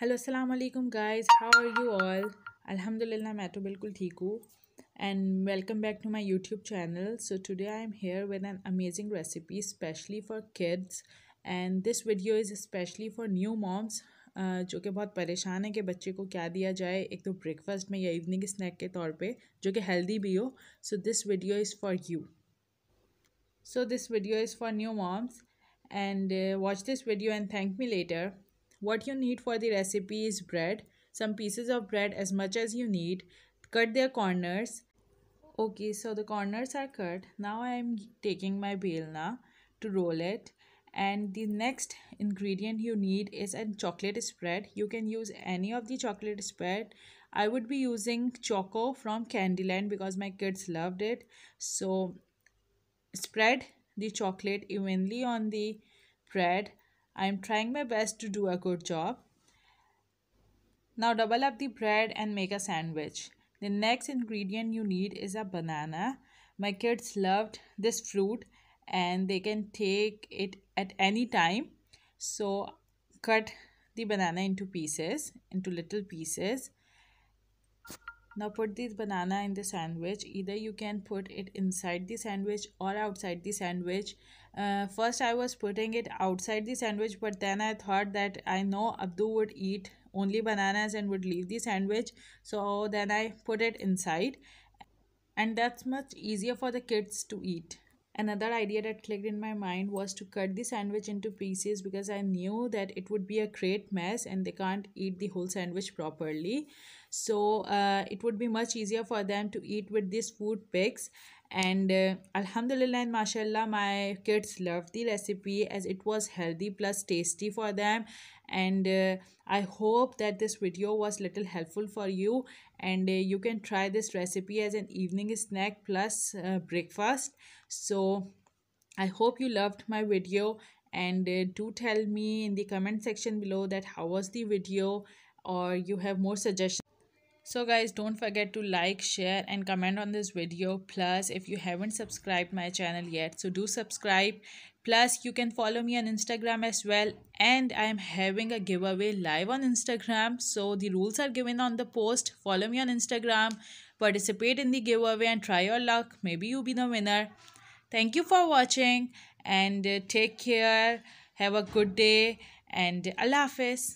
Hello अस्सलाम वालेकुम guys how are you all अल्हम्दुलिल्लाह मैं तो बिल्कुल ठीक हूँ and welcome back to my YouTube channel so today I am here with an amazing recipe specially for kids and this video is specially for new moms जो कि बहुत परेशान है कि बच्चे को क्या दिया जाए एक तो ब्रेकफास्ट में या इवनिंग स्नैक के तौर पर जो कि हेल्दी भी हो so this video is for you so this video is for new moms and watch this video and thank me later What you need for the recipe is bread, some pieces of bread as much as you need. Cut their corners. Okay, so the corners are cut. Now I am taking my belna to roll it. And the next ingredient you need is a chocolate spread. You can use any of the chocolate spread. I would be using Choco from Candyland because my kids loved it. So spread the chocolate evenly on the bread I am trying my best to do a good job. Now double up the bread and make a sandwich. The next ingredient you need is a banana. My kids loved this fruit and they can take it at any time. So cut the banana into pieces, into little pieces now put this banana in the sandwich either you can put it inside the sandwich or outside the sandwich uh, first i was putting it outside the sandwich but then i thought that i know abdu would eat only bananas and would leave the sandwich so then i put it inside and that's much easier for the kids to eat another idea that clicked in my mind was to cut the sandwich into pieces because i knew that it would be a great mess and they can't eat the whole sandwich properly so uh, it would be much easier for them to eat with these food picks and uh, alhamdulillah and mashallah my kids loved the recipe as it was healthy plus tasty for them and uh, i hope that this video was little helpful for you and uh, you can try this recipe as an evening snack plus uh, breakfast so i hope you loved my video and uh, do tell me in the comment section below that how was the video or you have more suggestions so guys don't forget to like share and comment on this video plus if you haven't subscribed my channel yet so do subscribe plus you can follow me on instagram as well and i am having a giveaway live on instagram so the rules are given on the post follow me on instagram participate in the giveaway and try your luck maybe you be the winner thank you for watching and uh, take care have a good day and allah hafiz